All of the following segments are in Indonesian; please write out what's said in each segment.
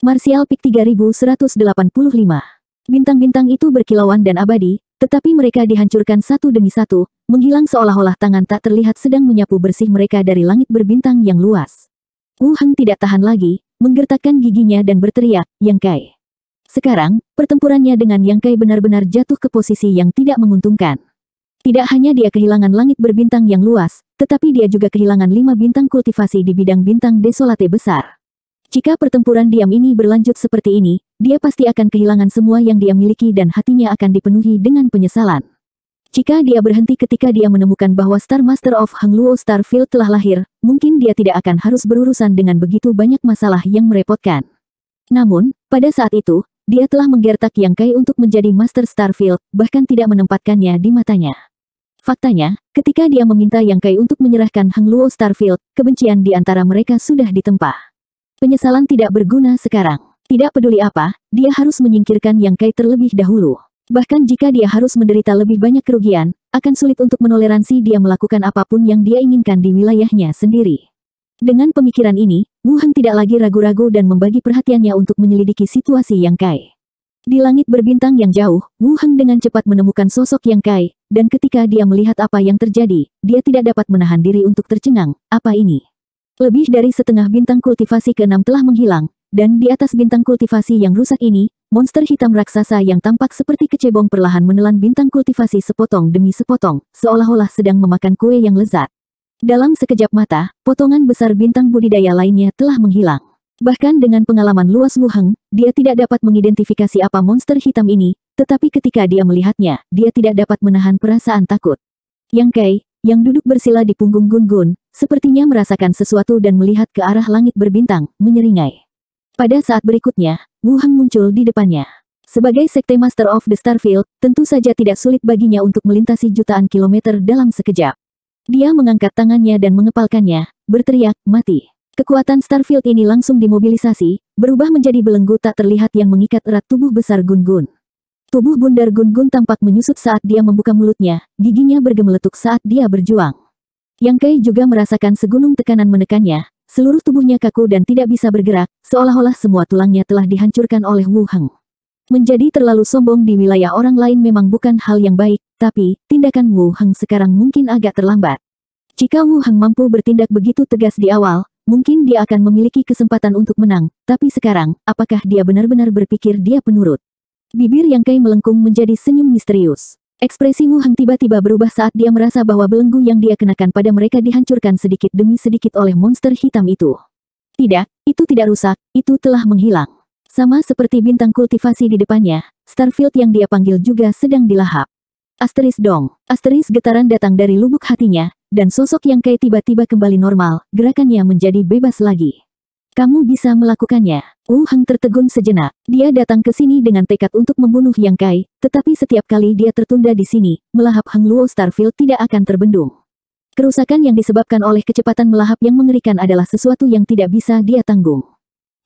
Martial Peak 3185. Bintang-bintang itu berkilauan dan abadi, tetapi mereka dihancurkan satu demi satu, menghilang seolah-olah tangan tak terlihat sedang menyapu bersih mereka dari langit berbintang yang luas. Wu Heng tidak tahan lagi, menggertakkan giginya dan berteriak, Yang Kai. Sekarang, pertempurannya dengan Yang Kai benar-benar jatuh ke posisi yang tidak menguntungkan. Tidak hanya dia kehilangan langit berbintang yang luas, tetapi dia juga kehilangan lima bintang kultivasi di bidang bintang desolate besar. Jika pertempuran diam ini berlanjut seperti ini, dia pasti akan kehilangan semua yang dia miliki dan hatinya akan dipenuhi dengan penyesalan. Jika dia berhenti ketika dia menemukan bahwa Star Master of Hangluo Starfield telah lahir, mungkin dia tidak akan harus berurusan dengan begitu banyak masalah yang merepotkan. Namun, pada saat itu, dia telah menggertak Yang Kai untuk menjadi Master Starfield, bahkan tidak menempatkannya di matanya. Faktanya, ketika dia meminta Yang Kai untuk menyerahkan Hangluo Starfield, kebencian di antara mereka sudah ditempa. Penyesalan tidak berguna sekarang. Tidak peduli apa, dia harus menyingkirkan yang Kai terlebih dahulu. Bahkan jika dia harus menderita lebih banyak kerugian, akan sulit untuk menoleransi dia melakukan apapun yang dia inginkan di wilayahnya sendiri. Dengan pemikiran ini, Wu Heng tidak lagi ragu-ragu dan membagi perhatiannya untuk menyelidiki situasi Yang Kai. Di langit berbintang yang jauh, Wu Heng dengan cepat menemukan sosok Yang Kai, dan ketika dia melihat apa yang terjadi, dia tidak dapat menahan diri untuk tercengang, apa ini? Lebih dari setengah bintang kultivasi keenam telah menghilang, dan di atas bintang kultivasi yang rusak ini, monster hitam raksasa yang tampak seperti kecebong perlahan menelan bintang kultivasi sepotong demi sepotong, seolah-olah sedang memakan kue yang lezat. Dalam sekejap mata, potongan besar bintang budidaya lainnya telah menghilang. Bahkan dengan pengalaman luas Wu Heng, dia tidak dapat mengidentifikasi apa monster hitam ini, tetapi ketika dia melihatnya, dia tidak dapat menahan perasaan takut. Yang Kai, yang duduk bersila di punggung Gun Gun, sepertinya merasakan sesuatu dan melihat ke arah langit berbintang, menyeringai. Pada saat berikutnya, Wu Hang muncul di depannya. Sebagai sekte Master of the Starfield, tentu saja tidak sulit baginya untuk melintasi jutaan kilometer dalam sekejap. Dia mengangkat tangannya dan mengepalkannya, berteriak, mati. Kekuatan Starfield ini langsung dimobilisasi, berubah menjadi belenggu tak terlihat yang mengikat erat tubuh besar Gun-Gun. Tubuh bundar Gun-Gun tampak menyusut saat dia membuka mulutnya, giginya bergemeletuk saat dia berjuang. Yang Kai juga merasakan segunung tekanan menekannya, seluruh tubuhnya kaku dan tidak bisa bergerak, seolah-olah semua tulangnya telah dihancurkan oleh Wu Heng. Menjadi terlalu sombong di wilayah orang lain memang bukan hal yang baik, tapi tindakan Wu Heng sekarang mungkin agak terlambat. Jika Wu Heng mampu bertindak begitu tegas di awal, mungkin dia akan memiliki kesempatan untuk menang, tapi sekarang, apakah dia benar-benar berpikir dia penurut? Bibir Yang Kai melengkung menjadi senyum misterius. Ekspresi Mu Hang tiba-tiba berubah saat dia merasa bahwa belenggu yang dia kenakan pada mereka dihancurkan sedikit demi sedikit oleh monster hitam itu. Tidak, itu tidak rusak, itu telah menghilang. Sama seperti bintang kultivasi di depannya, Starfield yang dia panggil juga sedang dilahap. Asteris dong, asteris getaran datang dari lubuk hatinya, dan sosok yang kayak tiba-tiba kembali normal, gerakannya menjadi bebas lagi. Kamu bisa melakukannya. Wu Hang tertegun sejenak. Dia datang ke sini dengan tekad untuk membunuh Yang Kai, tetapi setiap kali dia tertunda di sini, melahap Hang Luo Starfield tidak akan terbendung. Kerusakan yang disebabkan oleh kecepatan melahap yang mengerikan adalah sesuatu yang tidak bisa dia tanggung.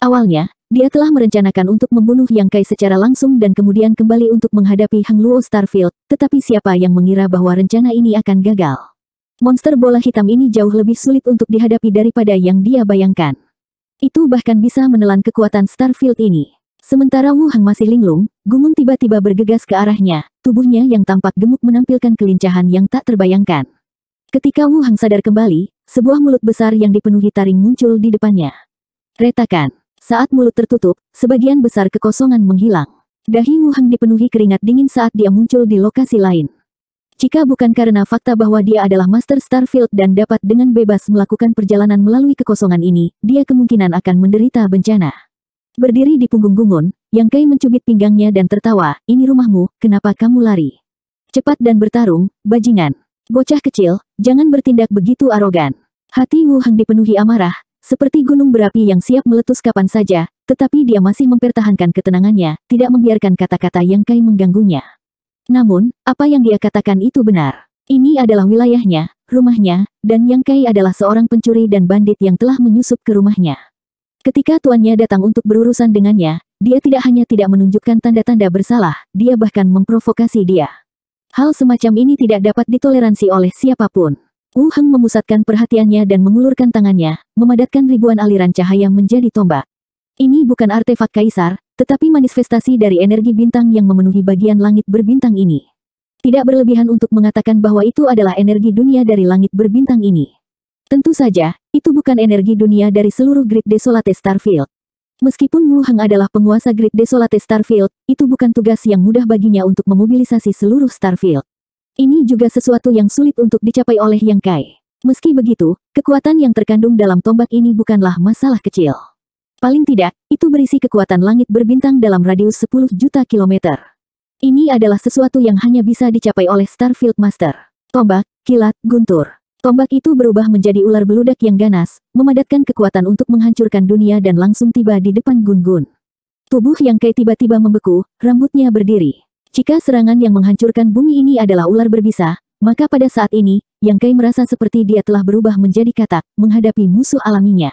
Awalnya, dia telah merencanakan untuk membunuh Yang Kai secara langsung dan kemudian kembali untuk menghadapi Hang Luo Starfield, tetapi siapa yang mengira bahwa rencana ini akan gagal. Monster bola hitam ini jauh lebih sulit untuk dihadapi daripada yang dia bayangkan. Itu bahkan bisa menelan kekuatan Starfield ini. Sementara Wu Hang masih linglung, Gumun tiba-tiba bergegas ke arahnya, tubuhnya yang tampak gemuk menampilkan kelincahan yang tak terbayangkan. Ketika Wu Hang sadar kembali, sebuah mulut besar yang dipenuhi taring muncul di depannya. Retakan. Saat mulut tertutup, sebagian besar kekosongan menghilang. Dahi Wu Hang dipenuhi keringat dingin saat dia muncul di lokasi lain. Jika bukan karena fakta bahwa dia adalah Master Starfield dan dapat dengan bebas melakukan perjalanan melalui kekosongan ini, dia kemungkinan akan menderita bencana. Berdiri di punggung Gungun, Yang Kai mencubit pinggangnya dan tertawa, ini rumahmu, kenapa kamu lari? Cepat dan bertarung, bajingan. Bocah kecil, jangan bertindak begitu arogan. Hati Wu dipenuhi amarah, seperti gunung berapi yang siap meletus kapan saja, tetapi dia masih mempertahankan ketenangannya, tidak membiarkan kata-kata Yang Kai mengganggunya. Namun, apa yang dia katakan itu benar. Ini adalah wilayahnya, rumahnya, dan Yang Kai adalah seorang pencuri dan bandit yang telah menyusup ke rumahnya. Ketika tuannya datang untuk berurusan dengannya, dia tidak hanya tidak menunjukkan tanda-tanda bersalah, dia bahkan memprovokasi dia. Hal semacam ini tidak dapat ditoleransi oleh siapapun. Wu Heng memusatkan perhatiannya dan mengulurkan tangannya, memadatkan ribuan aliran cahaya menjadi tombak. Ini bukan artefak kaisar, tetapi manifestasi dari energi bintang yang memenuhi bagian langit berbintang ini. Tidak berlebihan untuk mengatakan bahwa itu adalah energi dunia dari langit berbintang ini. Tentu saja, itu bukan energi dunia dari seluruh grid Desolate Starfield. Meskipun Wu Hang adalah penguasa grid Desolate Starfield, itu bukan tugas yang mudah baginya untuk memobilisasi seluruh Starfield. Ini juga sesuatu yang sulit untuk dicapai oleh Yang Kai. Meski begitu, kekuatan yang terkandung dalam tombak ini bukanlah masalah kecil. Paling tidak, itu berisi kekuatan langit berbintang dalam radius 10 juta kilometer. Ini adalah sesuatu yang hanya bisa dicapai oleh Starfield Master. Tombak, kilat, guntur. Tombak itu berubah menjadi ular beludak yang ganas, memadatkan kekuatan untuk menghancurkan dunia dan langsung tiba di depan Gun-Gun. Tubuh yang Kei tiba-tiba membeku, rambutnya berdiri. Jika serangan yang menghancurkan bumi ini adalah ular berbisa, maka pada saat ini, yang Kai merasa seperti dia telah berubah menjadi katak, menghadapi musuh alaminya.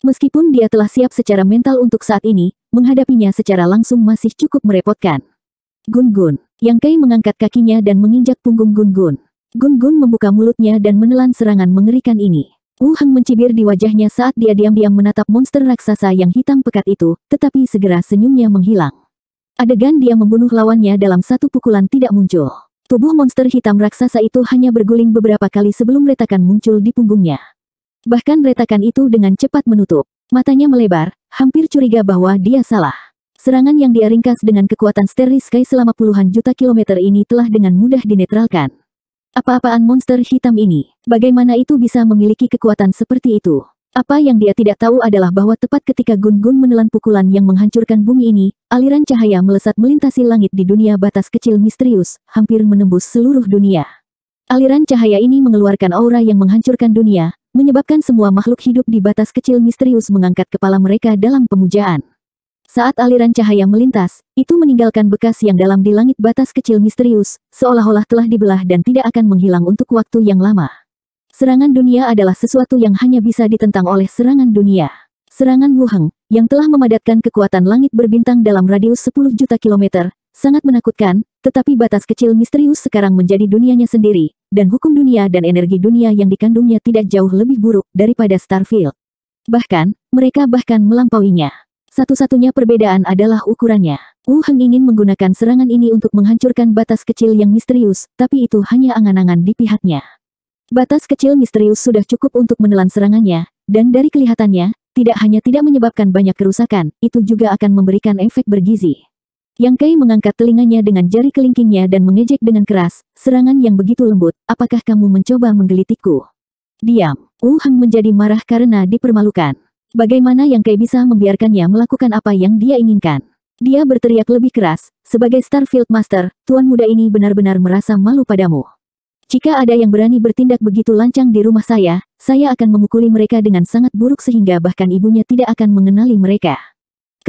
Meskipun dia telah siap secara mental untuk saat ini, menghadapinya secara langsung masih cukup merepotkan. Gun-gun, yang kai mengangkat kakinya dan menginjak punggung Gun-gun. Gun-gun membuka mulutnya dan menelan serangan mengerikan ini. Wu Hang mencibir di wajahnya saat dia diam-diam menatap monster raksasa yang hitam pekat itu, tetapi segera senyumnya menghilang. Adegan dia membunuh lawannya dalam satu pukulan tidak muncul. Tubuh monster hitam raksasa itu hanya berguling beberapa kali sebelum retakan muncul di punggungnya. Bahkan retakan itu dengan cepat menutup. Matanya melebar, hampir curiga bahwa dia salah. Serangan yang dia ringkas dengan kekuatan Steri Sky selama puluhan juta kilometer ini telah dengan mudah dinetralkan. Apa-apaan monster hitam ini? Bagaimana itu bisa memiliki kekuatan seperti itu? Apa yang dia tidak tahu adalah bahwa tepat ketika Gun-Gun menelan pukulan yang menghancurkan bumi ini, aliran cahaya melesat melintasi langit di dunia batas kecil misterius, hampir menembus seluruh dunia. Aliran cahaya ini mengeluarkan aura yang menghancurkan dunia, menyebabkan semua makhluk hidup di batas kecil misterius mengangkat kepala mereka dalam pemujaan. Saat aliran cahaya melintas, itu meninggalkan bekas yang dalam di langit batas kecil misterius, seolah-olah telah dibelah dan tidak akan menghilang untuk waktu yang lama. Serangan dunia adalah sesuatu yang hanya bisa ditentang oleh serangan dunia. Serangan Wuheng, yang telah memadatkan kekuatan langit berbintang dalam radius 10 juta kilometer, sangat menakutkan, tetapi batas kecil misterius sekarang menjadi dunianya sendiri, dan hukum dunia dan energi dunia yang dikandungnya tidak jauh lebih buruk daripada Starfield. Bahkan, mereka bahkan melampauinya. Satu-satunya perbedaan adalah ukurannya. Wu Heng ingin menggunakan serangan ini untuk menghancurkan batas kecil yang misterius, tapi itu hanya angan-angan di pihaknya. Batas kecil misterius sudah cukup untuk menelan serangannya, dan dari kelihatannya, tidak hanya tidak menyebabkan banyak kerusakan, itu juga akan memberikan efek bergizi. Yang Kai mengangkat telinganya dengan jari kelingkingnya dan mengejek dengan keras, serangan yang begitu lembut, apakah kamu mencoba menggelitikku? Diam, Wu Hang menjadi marah karena dipermalukan. Bagaimana Yang Kai bisa membiarkannya melakukan apa yang dia inginkan? Dia berteriak lebih keras, sebagai Starfield Master, tuan muda ini benar-benar merasa malu padamu. Jika ada yang berani bertindak begitu lancang di rumah saya, saya akan memukuli mereka dengan sangat buruk sehingga bahkan ibunya tidak akan mengenali mereka.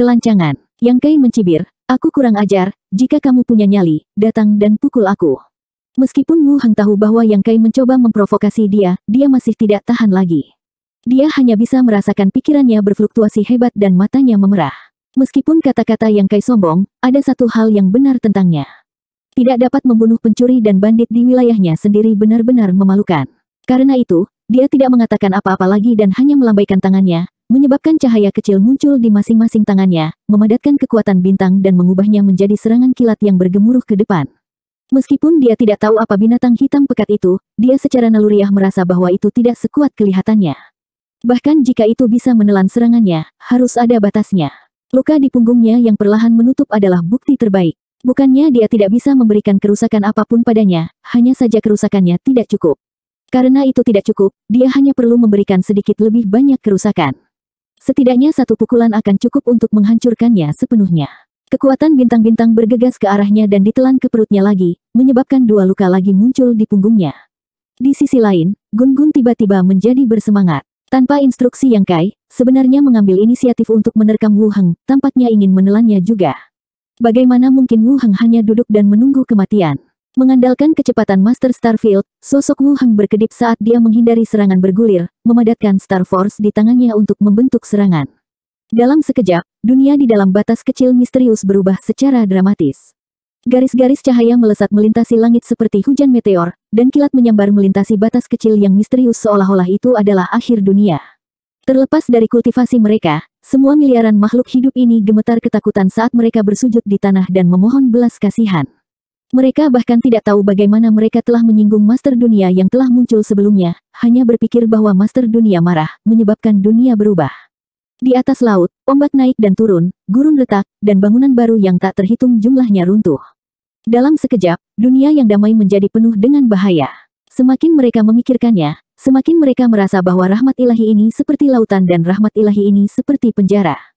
Kelancangan, Yang Kai mencibir, Aku kurang ajar, jika kamu punya nyali, datang dan pukul aku. Meskipun Wu Hang tahu bahwa Yang Kai mencoba memprovokasi dia, dia masih tidak tahan lagi. Dia hanya bisa merasakan pikirannya berfluktuasi hebat dan matanya memerah. Meskipun kata-kata Yang Kai sombong, ada satu hal yang benar tentangnya. Tidak dapat membunuh pencuri dan bandit di wilayahnya sendiri benar-benar memalukan. Karena itu, dia tidak mengatakan apa-apa lagi dan hanya melambaikan tangannya, menyebabkan cahaya kecil muncul di masing-masing tangannya, memadatkan kekuatan bintang dan mengubahnya menjadi serangan kilat yang bergemuruh ke depan. Meskipun dia tidak tahu apa binatang hitam pekat itu, dia secara naluriah merasa bahwa itu tidak sekuat kelihatannya. Bahkan jika itu bisa menelan serangannya, harus ada batasnya. Luka di punggungnya yang perlahan menutup adalah bukti terbaik. Bukannya dia tidak bisa memberikan kerusakan apapun padanya, hanya saja kerusakannya tidak cukup. Karena itu tidak cukup, dia hanya perlu memberikan sedikit lebih banyak kerusakan. Setidaknya satu pukulan akan cukup untuk menghancurkannya sepenuhnya. Kekuatan bintang-bintang bergegas ke arahnya dan ditelan ke perutnya lagi, menyebabkan dua luka lagi muncul di punggungnya. Di sisi lain, Gun-Gun tiba-tiba menjadi bersemangat. Tanpa instruksi yang Kai, sebenarnya mengambil inisiatif untuk menerkam Wu Heng, tampaknya ingin menelannya juga. Bagaimana mungkin Wu Heng hanya duduk dan menunggu kematian? Mengandalkan kecepatan Master Starfield, sosok Wu Hang berkedip saat dia menghindari serangan bergulir, memadatkan Star Force di tangannya untuk membentuk serangan. Dalam sekejap, dunia di dalam batas kecil misterius berubah secara dramatis. Garis-garis cahaya melesat melintasi langit seperti hujan meteor, dan kilat menyambar melintasi batas kecil yang misterius seolah-olah itu adalah akhir dunia. Terlepas dari kultivasi mereka, semua miliaran makhluk hidup ini gemetar ketakutan saat mereka bersujud di tanah dan memohon belas kasihan. Mereka bahkan tidak tahu bagaimana mereka telah menyinggung Master Dunia yang telah muncul sebelumnya, hanya berpikir bahwa Master Dunia marah, menyebabkan dunia berubah. Di atas laut, ombak naik dan turun, gurun retak, dan bangunan baru yang tak terhitung jumlahnya runtuh. Dalam sekejap, dunia yang damai menjadi penuh dengan bahaya. Semakin mereka memikirkannya, semakin mereka merasa bahwa rahmat ilahi ini seperti lautan dan rahmat ilahi ini seperti penjara.